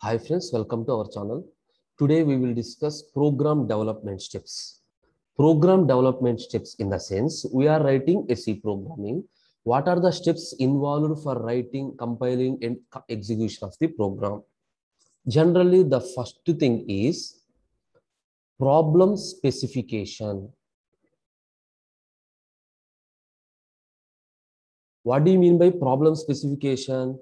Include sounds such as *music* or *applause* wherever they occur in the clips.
Hi friends, welcome to our channel. Today we will discuss program development steps. Program development steps in the sense we are writing a C programming. What are the steps involved for writing, compiling and execution of the program? Generally, the first thing is problem specification. What do you mean by problem specification?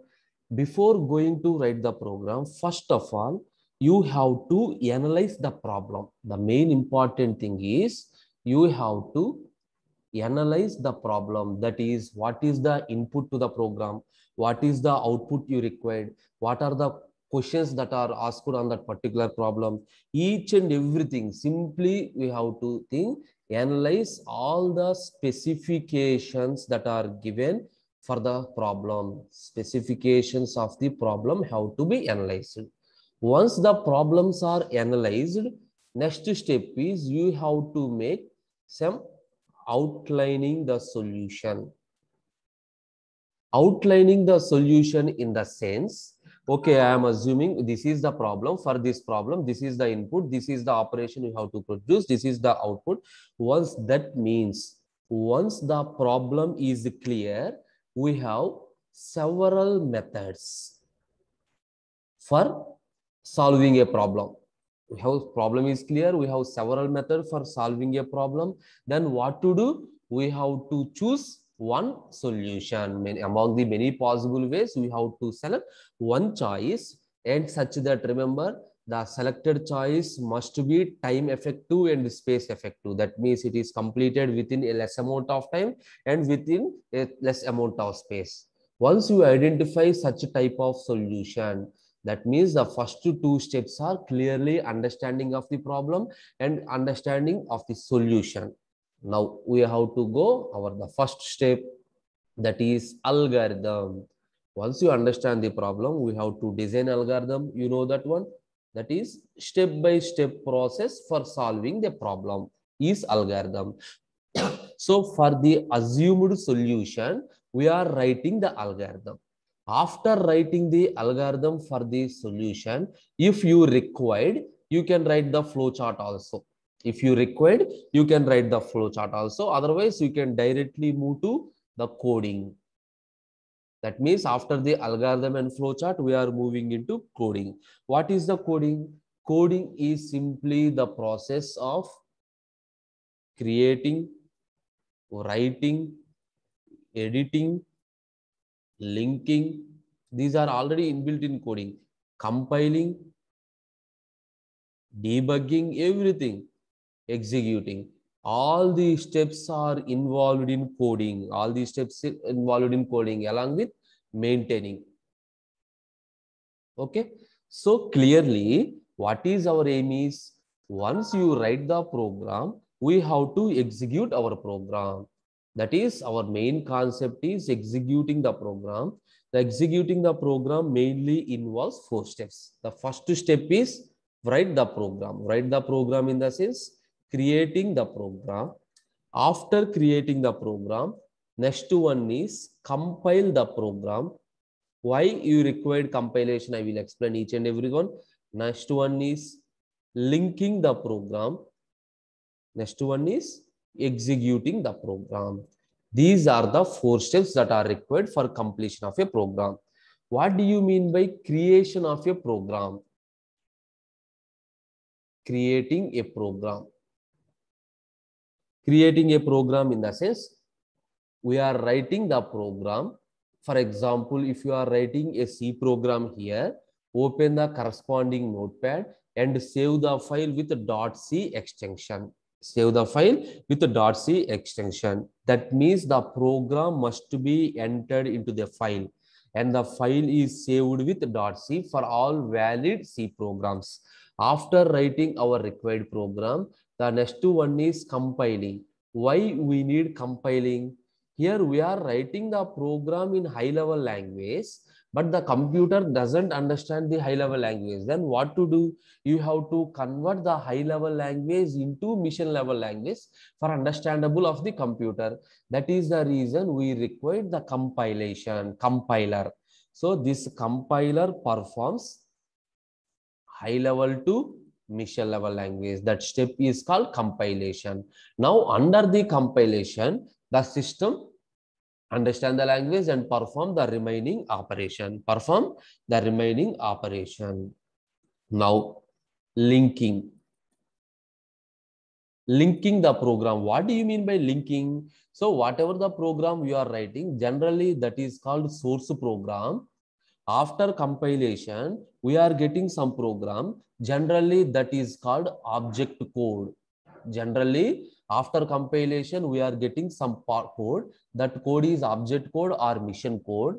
before going to write the program, first of all, you have to analyze the problem. The main important thing is you have to analyze the problem. That is, what is the input to the program? What is the output you required? What are the questions that are asked on that particular problem? Each and everything, simply we have to think, analyze all the specifications that are given for the problem. Specifications of the problem have to be analyzed. Once the problems are analyzed, next step is you have to make some outlining the solution. Outlining the solution in the sense okay i am assuming this is the problem for this problem this is the input this is the operation you have to produce this is the output once that means once the problem is clear we have several methods for solving a problem. We have problem is clear. We have several methods for solving a problem. Then what to do? We have to choose one solution. Among the many possible ways, we have to select one choice and such that remember the selected choice must be time effective and space effective. That means it is completed within a less amount of time and within a less amount of space. Once you identify such a type of solution, that means the first two steps are clearly understanding of the problem and understanding of the solution. Now we have to go over the first step that is algorithm. Once you understand the problem, we have to design algorithm. You know that one that is step by step process for solving the problem is algorithm *coughs* so for the assumed solution we are writing the algorithm after writing the algorithm for the solution if you required you can write the flowchart also if you required you can write the flowchart also otherwise you can directly move to the coding that means after the algorithm and flowchart, we are moving into coding. What is the coding? Coding is simply the process of creating, writing, editing, linking. These are already inbuilt in coding. Compiling, debugging, everything, executing all the steps are involved in coding all the steps involved in coding along with maintaining okay so clearly what is our aim is once you write the program we have to execute our program that is our main concept is executing the program the executing the program mainly involves four steps the first step is write the program write the program in the sense creating the program. After creating the program, next one is compile the program. Why you required compilation, I will explain each and every one. Next one is linking the program. Next one is executing the program. These are the four steps that are required for completion of a program. What do you mean by creation of a program? Creating a program creating a program in the sense we are writing the program. For example, if you are writing a C program here, open the corresponding notepad and save the file with .c extension. Save the file with .c extension. That means the program must be entered into the file and the file is saved with .c for all valid C programs. After writing our required program, the next one is compiling. Why we need compiling? Here we are writing the program in high level language, but the computer doesn't understand the high level language. Then what to do? You have to convert the high level language into mission level language for understandable of the computer. That is the reason we require the compilation, compiler. So this compiler performs high level to Machine level language. That step is called compilation. Now under the compilation, the system understand the language and perform the remaining operation. Perform the remaining operation. Now linking. Linking the program. What do you mean by linking? So whatever the program you are writing, generally that is called source program after compilation we are getting some program generally that is called object code generally after compilation we are getting some code that code is object code or mission code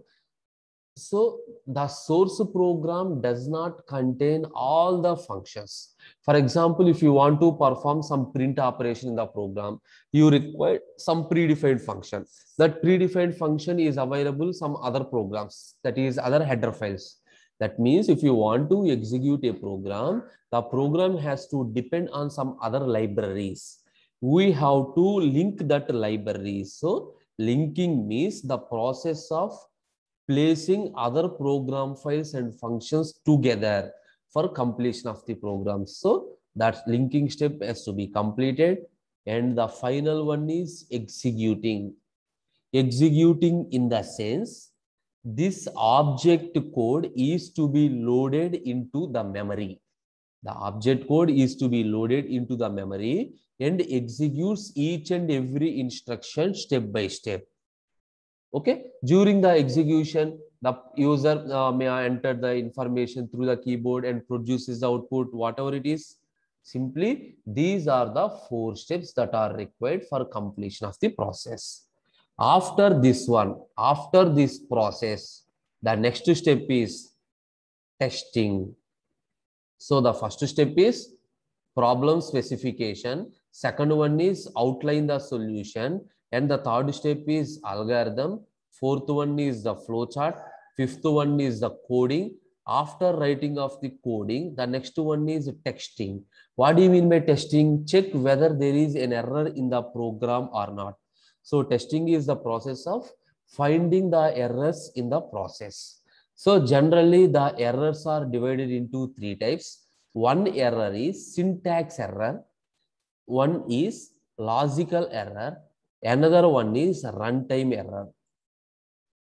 so the source program does not contain all the functions. For example, if you want to perform some print operation in the program, you require some predefined function. That predefined function is available some other programs, that is other header files. That means if you want to execute a program, the program has to depend on some other libraries. We have to link that library. So linking means the process of placing other program files and functions together for completion of the program. So that linking step has to be completed. And the final one is executing. Executing in the sense, this object code is to be loaded into the memory. The object code is to be loaded into the memory and executes each and every instruction step by step okay during the execution the user uh, may enter the information through the keyboard and produces the output whatever it is simply these are the four steps that are required for completion of the process after this one after this process the next step is testing so the first step is problem specification second one is outline the solution and the third step is algorithm. Fourth one is the flowchart. Fifth one is the coding. After writing of the coding, the next one is testing. What do you mean by testing? Check whether there is an error in the program or not. So testing is the process of finding the errors in the process. So generally the errors are divided into three types. One error is syntax error. One is logical error Another one is runtime error.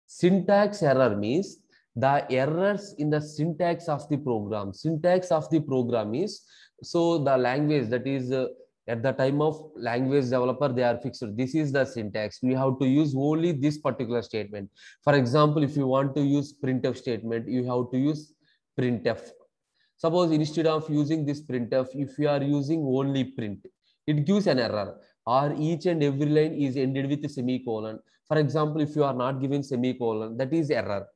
Syntax error means the errors in the syntax of the program. Syntax of the program is, so the language that is uh, at the time of language developer, they are fixed. This is the syntax. We have to use only this particular statement. For example, if you want to use printf statement, you have to use printf. Suppose instead of using this printf, if you are using only print, it gives an error or each and every line is ended with a semicolon. For example, if you are not given semicolon, that is error.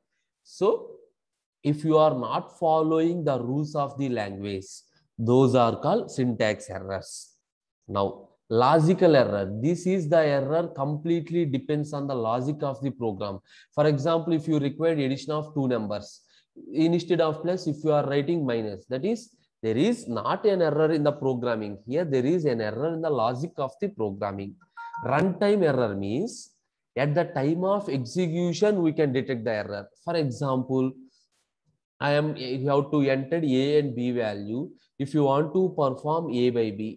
So if you are not following the rules of the language, those are called syntax errors. Now, logical error. This is the error completely depends on the logic of the program. For example, if you require addition of two numbers, instead of plus, if you are writing minus, that is there is not an error in the programming here there is an error in the logic of the programming runtime error means at the time of execution we can detect the error for example i am you have to enter a and b value if you want to perform a by b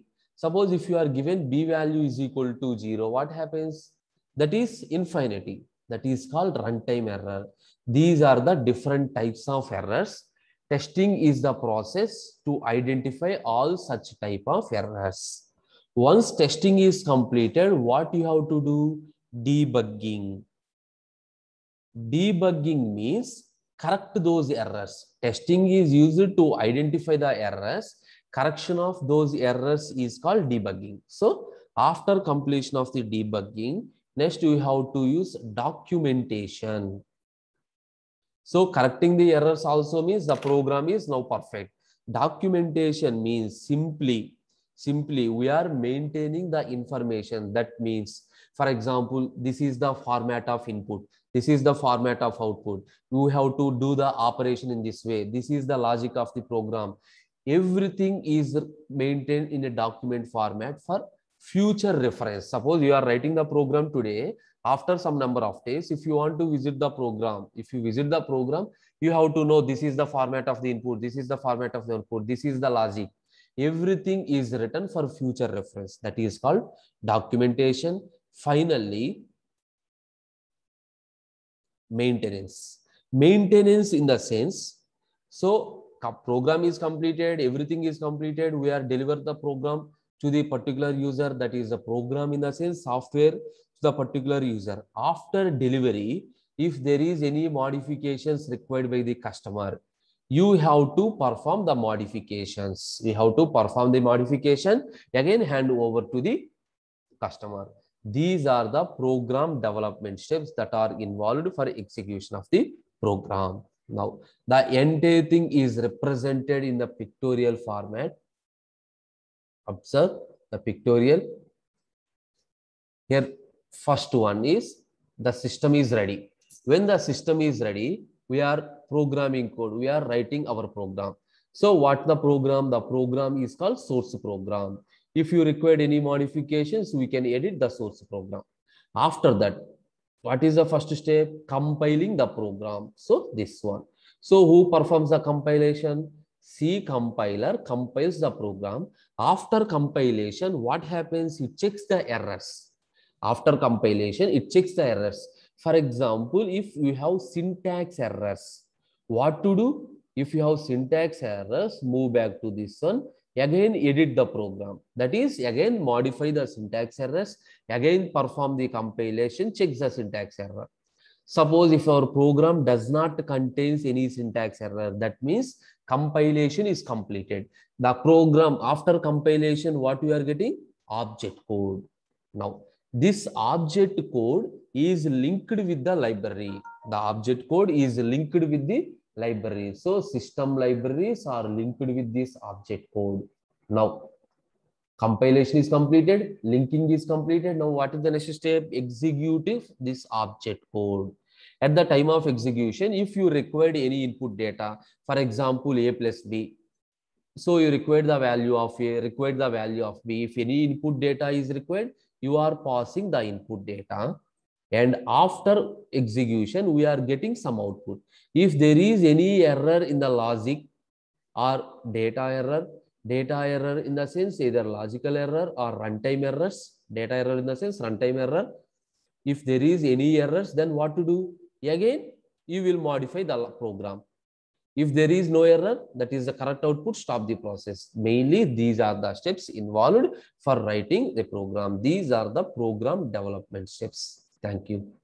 suppose if you are given b value is equal to 0 what happens that is infinity that is called runtime error these are the different types of errors Testing is the process to identify all such type of errors. Once testing is completed, what you have to do? Debugging. Debugging means correct those errors. Testing is used to identify the errors. Correction of those errors is called debugging. So after completion of the debugging, next you have to use documentation. So correcting the errors also means the program is now perfect. Documentation means simply, simply we are maintaining the information. That means, for example, this is the format of input. This is the format of output. You have to do the operation in this way. This is the logic of the program. Everything is maintained in a document format for future reference. Suppose you are writing the program today, after some number of days if you want to visit the program if you visit the program you have to know this is the format of the input this is the format of the output this is the logic everything is written for future reference that is called documentation finally maintenance maintenance in the sense so program is completed everything is completed we are delivered the program to the particular user that is a program in the sense software the particular user. After delivery, if there is any modifications required by the customer, you have to perform the modifications. You have to perform the modification, again hand over to the customer. These are the program development steps that are involved for execution of the program. Now, the entire thing is represented in the pictorial format. Observe the pictorial. Here, First one is the system is ready. When the system is ready, we are programming code. We are writing our program. So what the program? The program is called source program. If you required any modifications, we can edit the source program. After that, what is the first step? Compiling the program. So this one. So who performs the compilation? C compiler compiles the program. After compilation, what happens? It checks the errors after compilation, it checks the errors. For example, if you have syntax errors, what to do? If you have syntax errors, move back to this one. Again, edit the program. That is, again, modify the syntax errors. Again, perform the compilation, check the syntax error. Suppose if our program does not contains any syntax error, that means compilation is completed. The program after compilation, what you are getting? Object code. Now, this object code is linked with the library. The object code is linked with the library. So system libraries are linked with this object code. Now compilation is completed, linking is completed. Now what is the next step? Executing this object code. At the time of execution, if you required any input data, for example, A plus B, so you require the value of a require the value of b if any input data is required you are passing the input data and after execution we are getting some output if there is any error in the logic or data error data error in the sense either logical error or runtime errors data error in the sense runtime error if there is any errors then what to do again you will modify the program if there is no error, that is the correct output, stop the process. Mainly, these are the steps involved for writing the program. These are the program development steps. Thank you.